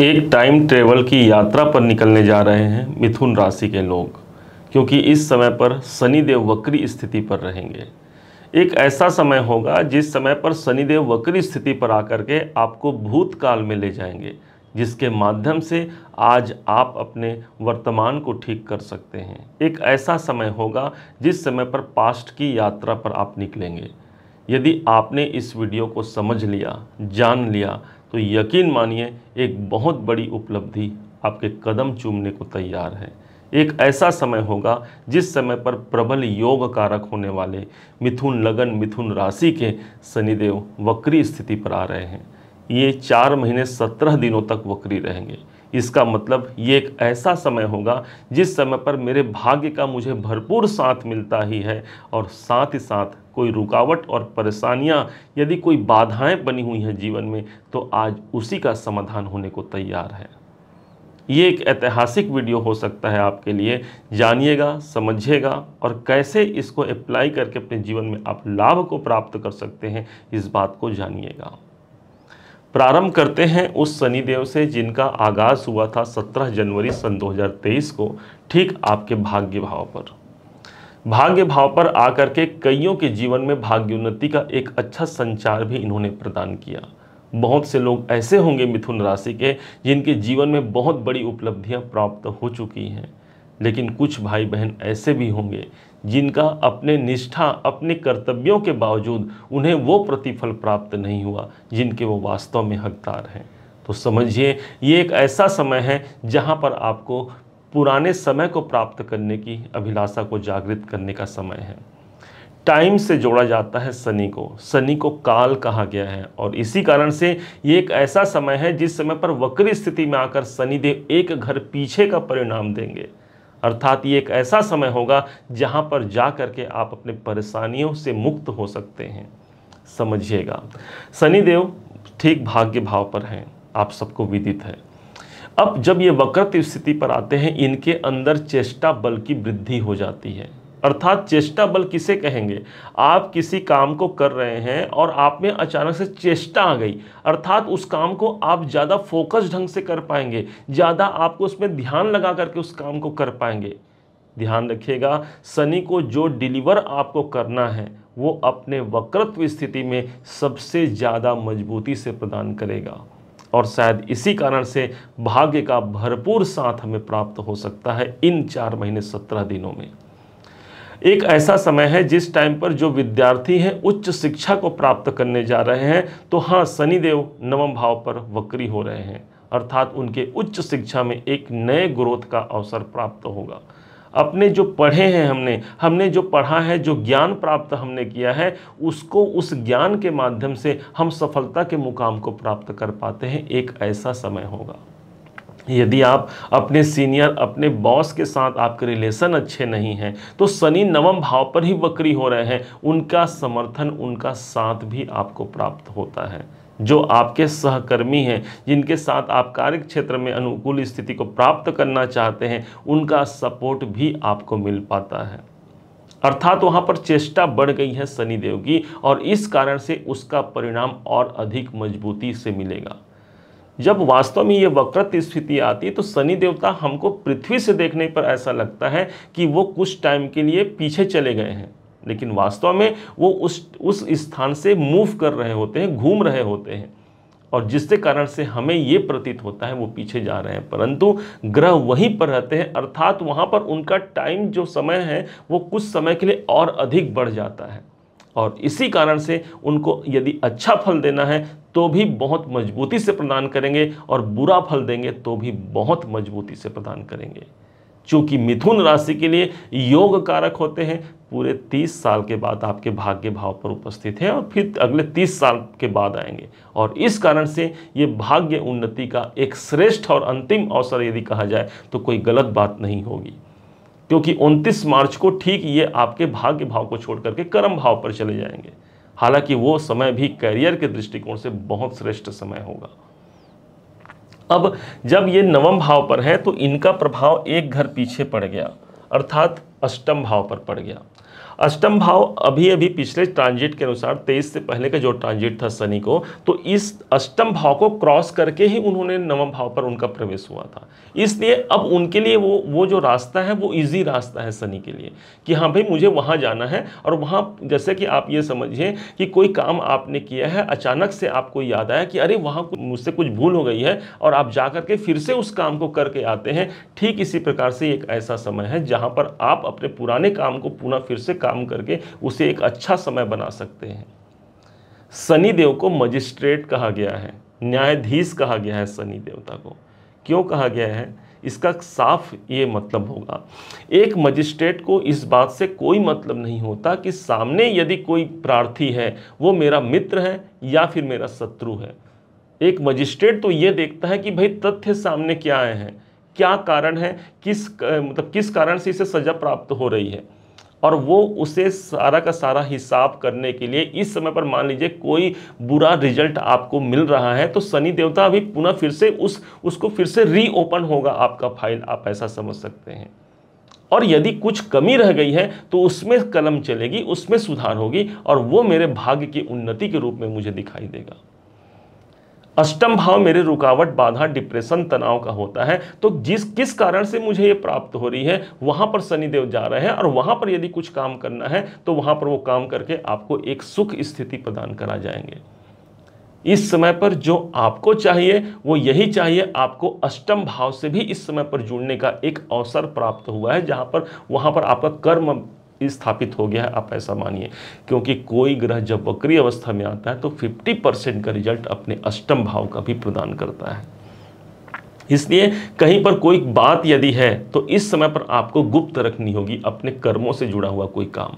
एक time travel की यात्रा पर निकलने जा रहे हैं मिथुन राशि के लोग क्योंकि इस समय पर शनिदेव वक्री स्थिति पर रहेंगे एक ऐसा समय होगा जिस समय पर शनिदेव वक्री स्थिति पर आकर के आपको भूतकाल में ले जाएंगे जिसके माध्यम से आज आप अपने वर्तमान को ठीक कर सकते हैं एक ऐसा समय होगा जिस समय पर पास्ट की यात्रा पर आप निकलेंगे यदि आपने इस वीडियो को समझ लिया जान लिया तो यकीन मानिए एक बहुत बड़ी उपलब्धि आपके कदम चूमने को तैयार है एक ऐसा समय होगा जिस समय पर प्रबल योग कारक होने वाले मिथुन लगन मिथुन राशि के शनिदेव वक्री स्थिति पर आ रहे हैं ये चार महीने सत्रह दिनों तक वक्री रहेंगे इसका मतलब ये एक ऐसा समय होगा जिस समय पर मेरे भाग्य का मुझे भरपूर साथ मिलता ही है और साथ ही साथ कोई रुकावट और परेशानियां यदि कोई बाधाएं बनी हुई हैं जीवन में तो आज उसी का समाधान होने को तैयार है ये एक ऐतिहासिक वीडियो हो सकता है आपके लिए जानिएगा समझिएगा और कैसे इसको अप्लाई करके अपने जीवन में आप लाभ को प्राप्त कर सकते हैं इस बात को जानिएगा प्रारंभ करते हैं उस शनिदेव से जिनका आगाज हुआ था 17 जनवरी सन 2023 को ठीक आपके भाग्य भाव पर भाग्य भाव पर आकर के कईयों के जीवन में भाग्योन्नति का एक अच्छा संचार भी इन्होंने प्रदान किया बहुत से लोग ऐसे होंगे मिथुन राशि के जिनके जीवन में बहुत बड़ी उपलब्धियां प्राप्त हो चुकी हैं लेकिन कुछ भाई बहन ऐसे भी होंगे जिनका अपने निष्ठा अपने कर्तव्यों के बावजूद उन्हें वो प्रतिफल प्राप्त नहीं हुआ जिनके वो वास्तव में हकदार हैं तो समझिए ये एक ऐसा समय है जहाँ पर आपको पुराने समय को प्राप्त करने की अभिलाषा को जागृत करने का समय है टाइम से जोड़ा जाता है शनि को शनि को काल कहा गया है और इसी कारण से ये एक ऐसा समय है जिस समय पर वक्री स्थिति में आकर शनिदेव एक घर पीछे का परिणाम देंगे अर्थात ये एक ऐसा समय होगा जहाँ पर जा कर के आप अपने परेशानियों से मुक्त हो सकते हैं समझिएगा शनिदेव ठीक भाग्य भाव पर हैं आप सबको विदित है अब जब ये वक्रत स्थिति पर आते हैं इनके अंदर चेष्टा बल की वृद्धि हो जाती है अर्थात चेष्टा बल किसे कहेंगे आप किसी काम को कर रहे हैं और आप में अचानक से चेष्टा आ गई अर्थात उस काम को आप ज़्यादा फोकस ढंग से कर पाएंगे ज़्यादा आपको उसमें ध्यान लगा करके उस काम को कर पाएंगे ध्यान रखिएगा शनि को जो डिलीवर आपको करना है वो अपने वक्रत्व स्थिति में सबसे ज़्यादा मजबूती से प्रदान करेगा और शायद इसी कारण से भाग्य का भरपूर साथ हमें प्राप्त हो सकता है इन चार महीने सत्रह दिनों में एक ऐसा समय है जिस टाइम पर जो विद्यार्थी हैं उच्च शिक्षा को प्राप्त करने जा रहे हैं तो हाँ शनिदेव नवम भाव पर वक्री हो रहे हैं अर्थात उनके उच्च शिक्षा में एक नए ग्रोथ का अवसर प्राप्त होगा अपने जो पढ़े हैं हमने हमने जो पढ़ा है जो ज्ञान प्राप्त हमने किया है उसको उस ज्ञान के माध्यम से हम सफलता के मुकाम को प्राप्त कर पाते हैं एक ऐसा समय होगा यदि आप अपने सीनियर अपने बॉस के साथ आपके रिलेशन अच्छे नहीं हैं तो शनि नवम भाव पर ही वक्री हो रहे हैं उनका समर्थन उनका साथ भी आपको प्राप्त होता है जो आपके सहकर्मी हैं जिनके साथ आप कार्य क्षेत्र में अनुकूल स्थिति को प्राप्त करना चाहते हैं उनका सपोर्ट भी आपको मिल पाता है अर्थात वहाँ पर चेष्टा बढ़ गई है शनिदेव की और इस कारण से उसका परिणाम और अधिक मजबूती से मिलेगा जब वास्तव में ये वक्रत स्थिति आती है तो शनि देवता हमको पृथ्वी से देखने पर ऐसा लगता है कि वो कुछ टाइम के लिए पीछे चले गए हैं लेकिन वास्तव में वो उस उस स्थान से मूव कर रहे होते हैं घूम रहे होते हैं और जिसके कारण से हमें ये प्रतीत होता है वो पीछे जा रहे हैं परंतु ग्रह वहीं पर रहते हैं अर्थात वहाँ पर उनका टाइम जो समय है वो कुछ समय के लिए और अधिक बढ़ जाता है और इसी कारण से उनको यदि अच्छा फल देना है तो भी बहुत मजबूती से प्रदान करेंगे और बुरा फल देंगे तो भी बहुत मजबूती से प्रदान करेंगे चूंकि मिथुन राशि के लिए योग कारक होते हैं पूरे तीस साल के बाद आपके भाग्य भाव पर उपस्थित हैं और फिर अगले तीस साल के बाद आएंगे और इस कारण से ये भाग्य उन्नति का एक श्रेष्ठ और अंतिम अवसर यदि कहा जाए तो कोई गलत बात नहीं होगी क्योंकि 29 मार्च को ठीक ये आपके भाग्य भाव को छोड़ करके कर्म भाव पर चले जाएंगे हालांकि वो समय भी करियर के दृष्टिकोण से बहुत श्रेष्ठ समय होगा अब जब ये नवम भाव पर है तो इनका प्रभाव एक घर पीछे पड़ गया अर्थात अष्टम भाव पर पड़ गया अष्टम भाव अभी अभी पिछले ट्रांजिट के अनुसार तेईस से पहले का जो ट्रांजिट था शनि को तो इस अष्टम भाव को क्रॉस करके ही उन्होंने नवम भाव पर उनका प्रवेश हुआ था इसलिए अब उनके लिए वो वो जो रास्ता है वो ईजी रास्ता है शनि के लिए कि हाँ भाई मुझे वहाँ जाना है और वहाँ जैसे कि आप ये समझिए कि कोई काम आपने किया है अचानक से आपको याद आया कि अरे वहाँ मुझसे कुछ भूल हो गई है और आप जा करके फिर से उस काम को करके आते हैं ठीक इसी प्रकार से एक ऐसा समय है जहाँ पर आप अपने पुराने काम को पुनः फिर से काम करके उसे एक अच्छा समय बना सकते हैं शनि देव को मजिस्ट्रेट कहा गया है न्यायाधीश कहा गया है शनि देवता को क्यों कहा गया है इसका साफ ये मतलब होगा एक मजिस्ट्रेट को इस बात से कोई मतलब नहीं होता कि सामने यदि कोई प्रार्थी है वो मेरा मित्र है या फिर मेरा शत्रु है एक मजिस्ट्रेट तो ये देखता है कि भाई तथ्य सामने क्या आए हैं क्या कारण है किस मतलब किस कारण से इसे सज़ा प्राप्त हो रही है और वो उसे सारा का सारा हिसाब करने के लिए इस समय पर मान लीजिए कोई बुरा रिजल्ट आपको मिल रहा है तो शनि देवता अभी पुनः फिर से उस उसको फिर से रीओपन होगा आपका फाइल आप ऐसा समझ सकते हैं और यदि कुछ कमी रह गई है तो उसमें कलम चलेगी उसमें सुधार होगी और वो मेरे भाग्य की उन्नति के रूप में मुझे दिखाई देगा अष्टम भाव मेरे रुकावट बाधा डिप्रेशन तनाव का होता है तो जिस किस कारण से मुझे ये प्राप्त हो रही है वहां पर शनिदेव जा रहे हैं और वहां पर यदि कुछ काम करना है तो वहां पर वो काम करके आपको एक सुख स्थिति प्रदान करा जाएंगे इस समय पर जो आपको चाहिए वो यही चाहिए आपको अष्टम भाव से भी इस समय पर जुड़ने का एक अवसर प्राप्त हुआ है जहां पर वहां पर आपका कर्म स्थापित हो गया है आप ऐसा मानिए क्योंकि कोई ग्रह जब वक्री अवस्था में आता है तो 50 परसेंट का रिजल्ट अपने अष्टम भाव का भी प्रदान करता है इसलिए कहीं पर कोई बात यदि है तो इस समय पर आपको गुप्त रखनी होगी अपने कर्मों से जुड़ा हुआ कोई काम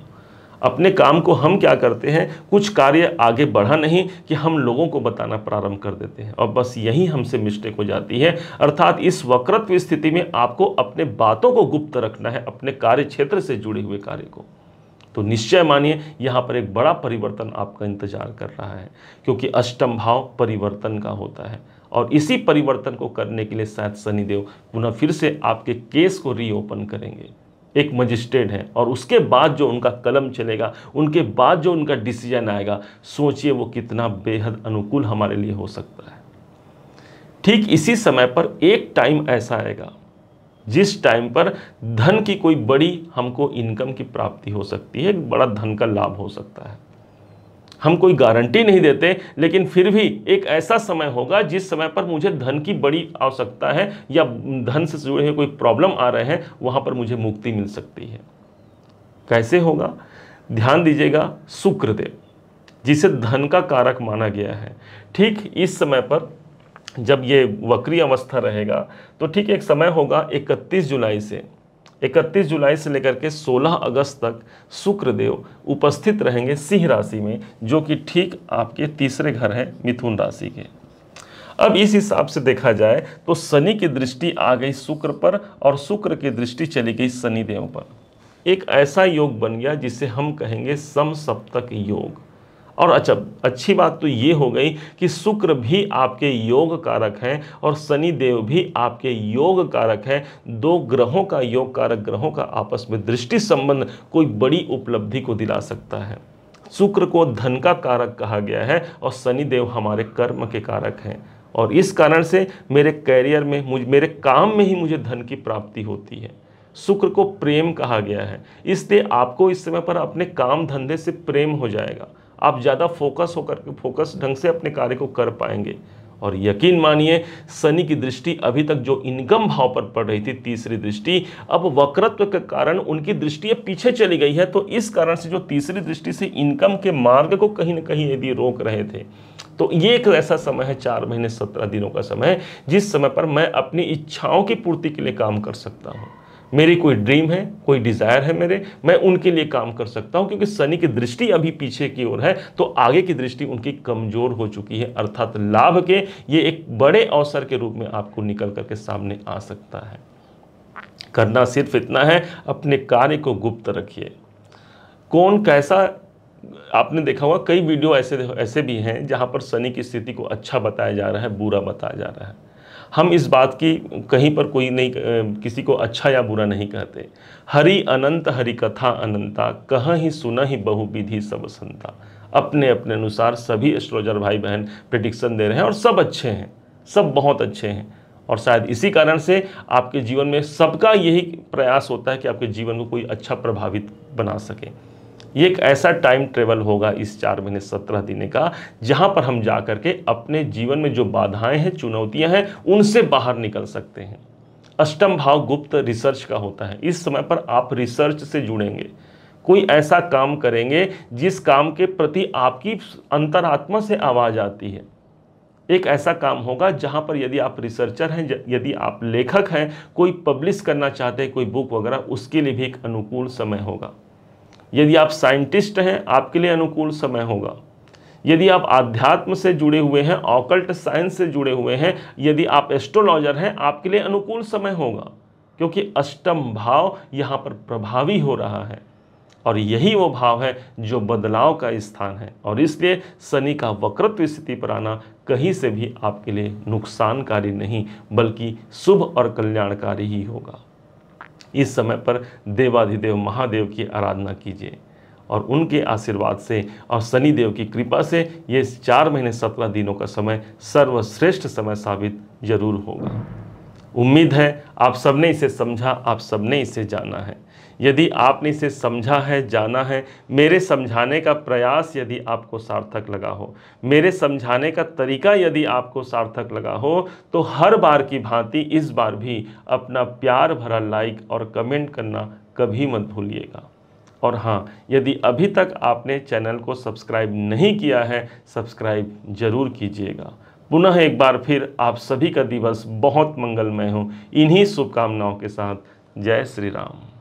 अपने काम को हम क्या करते हैं कुछ कार्य आगे बढ़ा नहीं कि हम लोगों को बताना प्रारंभ कर देते हैं और बस यही हमसे मिस्टेक हो जाती है अर्थात इस वक्रत्व स्थिति में आपको अपने बातों को गुप्त रखना है अपने कार्य क्षेत्र से जुड़े हुए कार्य को तो निश्चय मानिए यहाँ पर एक बड़ा परिवर्तन आपका इंतजार कर रहा है क्योंकि अष्टम भाव परिवर्तन का होता है और इसी परिवर्तन को करने के लिए शायद शनिदेव पुनः फिर से आपके केस को रीओपन करेंगे एक मजिस्ट्रेट हैं और उसके बाद जो उनका कलम चलेगा उनके बाद जो उनका डिसीजन आएगा सोचिए वो कितना बेहद अनुकूल हमारे लिए हो सकता है ठीक इसी समय पर एक टाइम ऐसा आएगा जिस टाइम पर धन की कोई बड़ी हमको इनकम की प्राप्ति हो सकती है बड़ा धन का लाभ हो सकता है हम कोई गारंटी नहीं देते लेकिन फिर भी एक ऐसा समय होगा जिस समय पर मुझे धन की बड़ी आवश्यकता है या धन से जुड़े हुए कोई प्रॉब्लम आ रहे हैं वहाँ पर मुझे मुक्ति मिल सकती है कैसे होगा ध्यान दीजिएगा शुक्रदेव जिसे धन का कारक माना गया है ठीक इस समय पर जब ये वक्री अवस्था रहेगा तो ठीक एक समय होगा 31 जुलाई से 31 जुलाई से लेकर के 16 अगस्त तक शुक्रदेव उपस्थित रहेंगे सिंह राशि में जो कि ठीक आपके तीसरे घर हैं मिथुन राशि के अब इस हिसाब से देखा जाए तो शनि की दृष्टि आ गई शुक्र पर और शुक्र की दृष्टि चली गई शनिदेव पर एक ऐसा योग बन गया जिसे हम कहेंगे सम सप्तक योग और अच्छा अच्छी बात तो ये हो गई कि शुक्र भी आपके योग कारक हैं और सनि देव भी आपके योग कारक हैं दो ग्रहों का योग कारक ग्रहों का आपस में दृष्टि संबंध कोई बड़ी उपलब्धि को दिला सकता है शुक्र को धन का कारक कहा गया है और सनि देव हमारे कर्म के कारक हैं और इस कारण से मेरे कैरियर में मुझ मेरे काम में ही मुझे धन की प्राप्ति होती है शुक्र को प्रेम कहा गया है इसलिए आपको इस समय पर अपने काम धंधे से प्रेम हो जाएगा आप ज़्यादा फोकस होकर के फोकस ढंग से अपने कार्य को कर पाएंगे और यकीन मानिए शनि की दृष्टि अभी तक जो इनकम भाव पर पड़ रही थी तीसरी दृष्टि अब वक्रत्व के कारण उनकी दृष्टि पीछे चली गई है तो इस कारण से जो तीसरी दृष्टि से इनकम के मार्ग को कहीं ना कहीं यदि रोक रहे थे तो ये एक ऐसा समय है चार महीने सत्रह दिनों का समय जिस समय पर मैं अपनी इच्छाओं की पूर्ति के लिए काम कर सकता हूँ मेरी कोई ड्रीम है कोई डिज़ायर है मेरे मैं उनके लिए काम कर सकता हूँ क्योंकि शनि की दृष्टि अभी पीछे की ओर है तो आगे की दृष्टि उनकी कमज़ोर हो चुकी है अर्थात लाभ के ये एक बड़े अवसर के रूप में आपको निकल करके सामने आ सकता है करना सिर्फ इतना है अपने कार्य को गुप्त रखिए कौन कैसा आपने देखा होगा कई वीडियो ऐसे ऐसे भी हैं जहाँ पर शनि की स्थिति को अच्छा बताया जा रहा है बुरा बताया जा रहा है हम इस बात की कहीं पर कोई नहीं किसी को अच्छा या बुरा नहीं कहते हरि अनंत हरि कथा अनंता कह ही सुन ही बहुविधि सब संता अपने अपने अनुसार सभी एस्ट्रोलॉजर भाई बहन प्रिडिक्शन दे रहे हैं और सब अच्छे हैं सब बहुत अच्छे हैं और शायद इसी कारण से आपके जीवन में सबका यही प्रयास होता है कि आपके जीवन को कोई अच्छा प्रभावित बना सके ये एक ऐसा टाइम ट्रेवल होगा इस चार महीने सत्रह दिन का जहाँ पर हम जा करके अपने जीवन में जो बाधाएं हैं चुनौतियां हैं उनसे बाहर निकल सकते हैं अष्टम भाव गुप्त रिसर्च का होता है इस समय पर आप रिसर्च से जुड़ेंगे कोई ऐसा काम करेंगे जिस काम के प्रति आपकी अंतरात्मा से आवाज़ आती है एक ऐसा काम होगा जहाँ पर यदि आप रिसर्चर हैं यदि आप लेखक हैं कोई पब्लिश करना चाहते हैं कोई बुक वगैरह उसके लिए भी एक अनुकूल समय होगा यदि आप साइंटिस्ट हैं आपके लिए अनुकूल समय होगा यदि आप आध्यात्म से जुड़े हुए हैं ऑकल्ट साइंस से जुड़े हुए हैं यदि आप एस्ट्रोलॉजर हैं आपके लिए अनुकूल समय होगा क्योंकि अष्टम भाव यहाँ पर प्रभावी हो रहा है और यही वो भाव है जो बदलाव का स्थान है और इसलिए शनि का वक्रत्व स्थिति पर आना कहीं से भी आपके लिए नुकसानकारी नहीं बल्कि शुभ और कल्याणकारी ही होगा इस समय पर देवाधिदेव महादेव की आराधना कीजिए और उनके आशीर्वाद से और शनिदेव की कृपा से ये चार महीने सत्रह दिनों का समय सर्वश्रेष्ठ समय साबित जरूर होगा उम्मीद है आप सबने इसे समझा आप सबने इसे जाना है यदि आपने इसे समझा है जाना है मेरे समझाने का प्रयास यदि आपको सार्थक लगा हो मेरे समझाने का तरीका यदि आपको सार्थक लगा हो तो हर बार की भांति इस बार भी अपना प्यार भरा लाइक और कमेंट करना कभी मत भूलिएगा और हाँ यदि अभी तक आपने चैनल को सब्सक्राइब नहीं किया है सब्सक्राइब ज़रूर कीजिएगा पुनः एक बार फिर आप सभी का दिवस बहुत मंगलमय हो इन्हीं शुभकामनाओं के साथ जय श्री राम